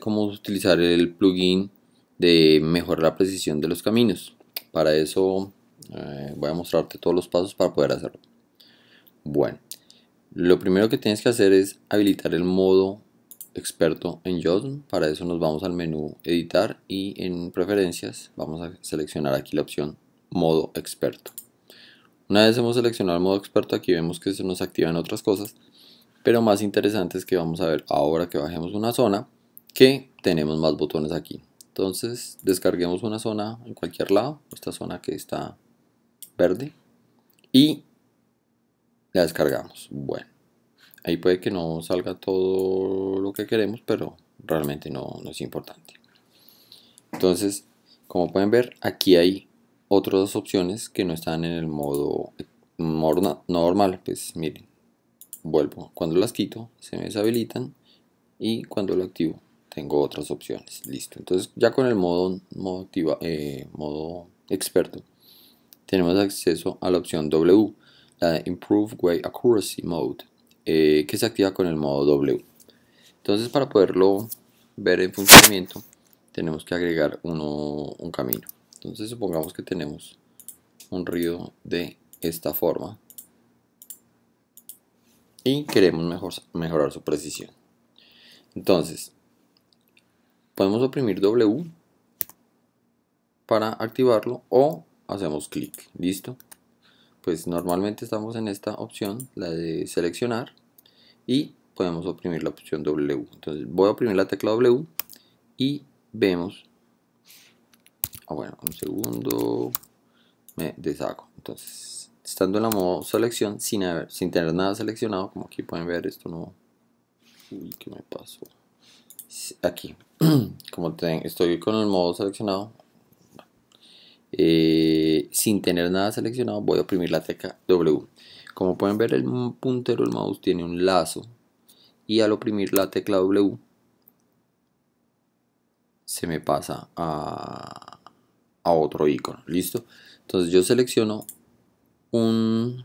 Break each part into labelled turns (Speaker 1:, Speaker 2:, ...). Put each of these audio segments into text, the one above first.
Speaker 1: cómo utilizar el plugin de mejorar la precisión de los caminos. Para eso eh, voy a mostrarte todos los pasos para poder hacerlo. Bueno, lo primero que tienes que hacer es habilitar el modo experto en JOSM. Para eso nos vamos al menú editar y en preferencias vamos a seleccionar aquí la opción modo experto. Una vez hemos seleccionado el modo experto aquí vemos que se nos activan otras cosas, pero más interesante es que vamos a ver ahora que bajemos una zona que tenemos más botones aquí. Entonces descarguemos una zona en cualquier lado, esta zona que está verde, y la descargamos. Bueno, ahí puede que no salga todo lo que queremos, pero realmente no, es importante. Entonces, como pueden ver, aquí hay otras opciones que no están en el modo normal. Pues miren, vuelvo. Cuando las quito, se me deshabilitan y cuando lo activo, tengo otras opciones. Listo. Entonces ya con el modo, eh, modo experto tenemos acceso a la opción W, la de Improve Way Accuracy Mode, eh, que se activa con el modo W. Entonces para poderlo ver en funcionamiento tenemos que agregar un camino. Entonces supongamos que tenemos un río de esta forma y queremos mejorar su precisión. Entonces, podemos oprimir W para activarlo o hacemos clic, listo. Pues normalmente estamos en esta opción, la de seleccionar y podemos oprimir la opción W. Entonces voy a oprimir la tecla W y vemos, ah, bueno, un segundo, me deshago. Entonces, estando en la modo selección, sin, sin tener nada seleccionado, como aquí pueden ver, esto no, uy, ¿qué me pasó? aquí como estoy con el modo seleccionado eh, sin tener nada seleccionado voy a oprimir la tecla W como pueden ver el puntero el mouse tiene un lazo y al oprimir la tecla W se me pasa a, otro icono listo entonces yo selecciono un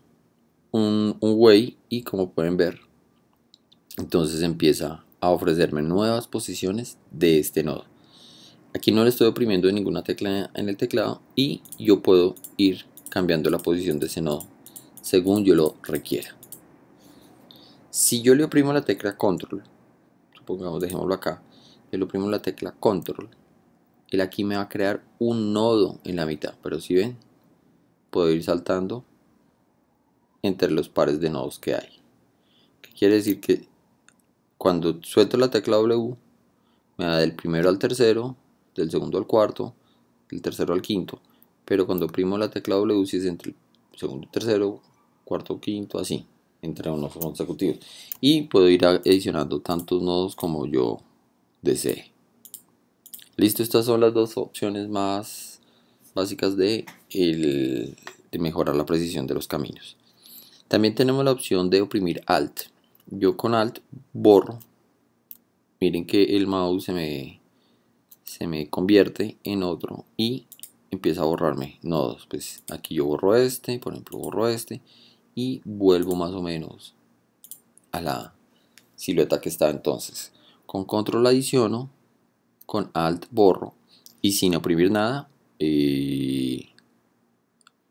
Speaker 1: un, un way y como pueden ver entonces empieza a ofrecerme nuevas posiciones de este nodo. Aquí no le estoy oprimiendo ninguna tecla en el teclado y yo puedo ir cambiando la posición de ese nodo según yo lo requiera. Si yo le oprimo la tecla control, supongamos, dejémoslo acá, le oprimo la tecla control, él aquí me va a crear un nodo en la mitad, pero si ven, puedo ir saltando entre los pares de nodos que hay. ¿Qué quiere decir que cuando suelto la tecla W, me da del primero al tercero, del segundo al cuarto, del tercero al quinto. Pero cuando oprimo la tecla W, si es entre el segundo y tercero, cuarto, quinto, así, entre unos consecutivos. Y puedo ir adicionando tantos nodos como yo desee. Listo, estas son las dos opciones más básicas de mejorar la precisión de los caminos. También tenemos la opción de oprimir Alt yo con alt borro miren que el mouse se me se me convierte en otro y empieza a borrarme nodos pues aquí yo borro este por ejemplo borro este y vuelvo más o menos a la silueta que estaba entonces con control adiciono con alt borro y sin oprimir nada eh,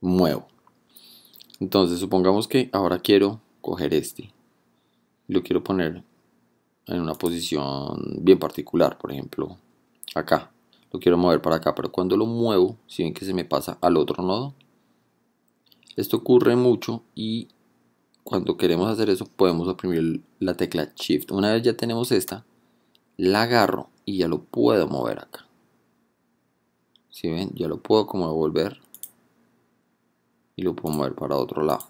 Speaker 1: muevo entonces supongamos que ahora quiero coger este lo quiero poner en una posición bien particular, por ejemplo, acá. Lo quiero mover para acá, pero cuando lo muevo, si ven que se me pasa al otro nodo, esto ocurre mucho y cuando queremos hacer eso podemos oprimir la tecla Shift. Una vez ya tenemos esta, la agarro y ya lo puedo mover acá. Si ven, ya lo puedo como devolver y lo puedo mover para otro lado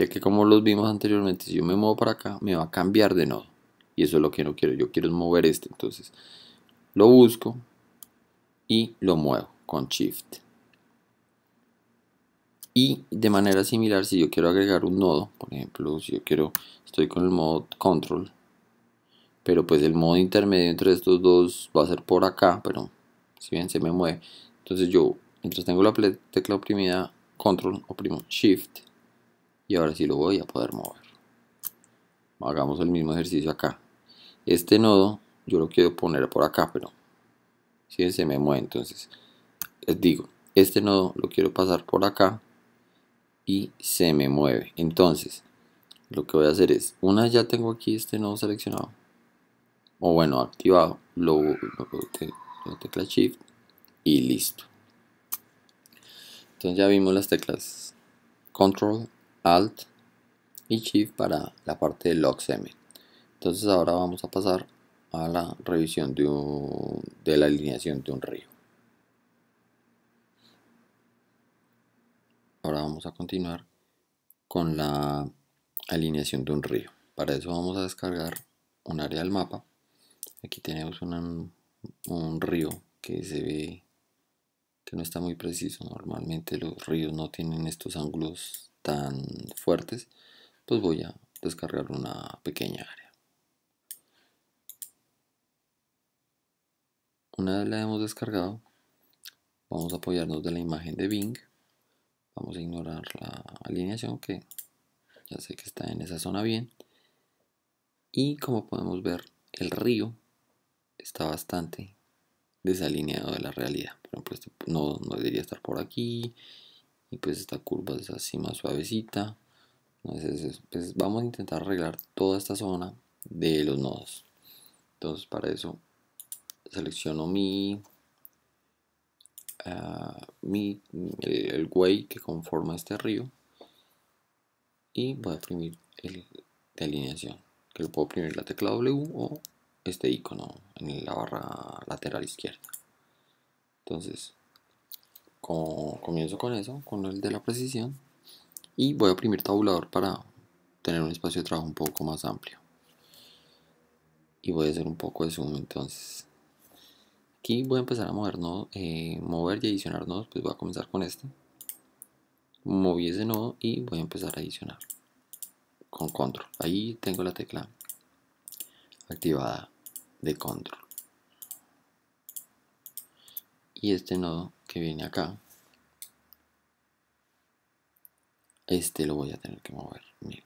Speaker 1: ya que como los vimos anteriormente, si yo me muevo para acá, me va a cambiar de nodo. Y eso es lo que no quiero, yo quiero mover este. Entonces, lo busco y lo muevo con Shift. Y de manera similar, si yo quiero agregar un nodo, por ejemplo, si yo quiero, estoy con el modo Control, pero pues el modo intermedio entre estos dos va a ser por acá, pero si bien se me mueve. Entonces yo, mientras tengo la tecla oprimida, Control, oprimo Shift y ahora sí lo voy a poder mover hagamos el mismo ejercicio acá este nodo yo lo quiero poner por acá pero si se me mueve entonces les eh, digo este nodo lo quiero pasar por acá y se me mueve entonces lo que voy a hacer es una ya tengo aquí este nodo seleccionado o bueno activado lo, lo, tecla shift y listo entonces ya vimos las teclas control Alt y Shift para la parte de LogSM. Entonces ahora vamos a pasar a la revisión de, la alineación de un río. Ahora vamos a continuar con la alineación de un río. Para eso vamos a descargar un área del mapa. Aquí tenemos un, un río que se ve que no está muy preciso. Normalmente los ríos no tienen estos ángulos fuertes, pues voy a descargar una pequeña área. Una vez la hemos descargado, vamos a apoyarnos de la imagen de Bing. Vamos a ignorar la alineación que ya sé que está en esa zona bien. Y como podemos ver, el río está bastante desalineado de la realidad. Por ejemplo, este, no, no debería estar por aquí y pues esta curva es así más suavecita entonces pues, vamos a intentar arreglar toda esta zona de los nodos entonces para eso selecciono mi ah, el, way que conforma este río y voy a imprimir el alineación que lo puedo imprimir la tecla W o este icono en la barra lateral izquierda entonces comienzo con eso, con el de la precisión. Y voy a oprimir tabulador para tener un espacio de trabajo un poco más amplio. Y voy a hacer un poco de zoom entonces. Aquí voy a empezar a mover, eh, mover y adicionar nodos. Pues voy a comenzar con este. Moví ese nodo y voy a empezar a adicionar. Con control. Ahí tengo la tecla activada de control. Y este nodo que viene acá, este lo voy a tener que mover, miren.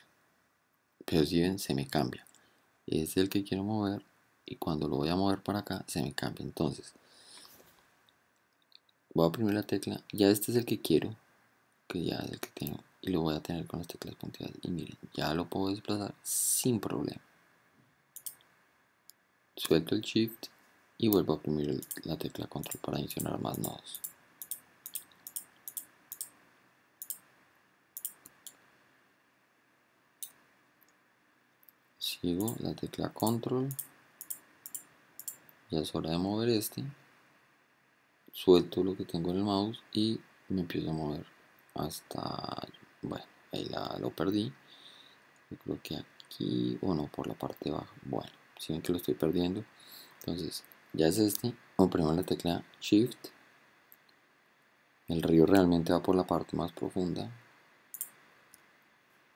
Speaker 1: Pero si ven, se me cambia. Es el que quiero mover y cuando lo voy a mover para acá, se me cambia. Entonces, voy a oprimir la tecla, ya este es el que quiero, que ya es el que tengo, y lo voy a tener con las teclas punteadas. Y miren, ya lo puedo desplazar sin problema. Suelto el Shift y vuelvo a oprimir la tecla Control para adicionar más nodos. la tecla control ya es hora de mover este suelto lo que tengo en el mouse y me empiezo a mover hasta bueno ahí lo perdí creo que aquí o no por la parte baja bueno si ven que lo estoy perdiendo entonces ya es este oprimo la tecla shift el río realmente va por la parte más profunda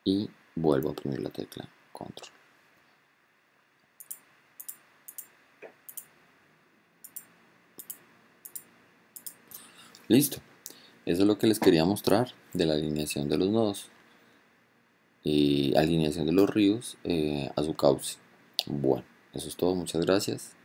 Speaker 1: y vuelvo a oprimir la tecla control Listo. Eso es lo que les quería mostrar de la alineación de los nodos y alineación de los ríos eh, a su cauce. Bueno, eso es todo. Muchas gracias.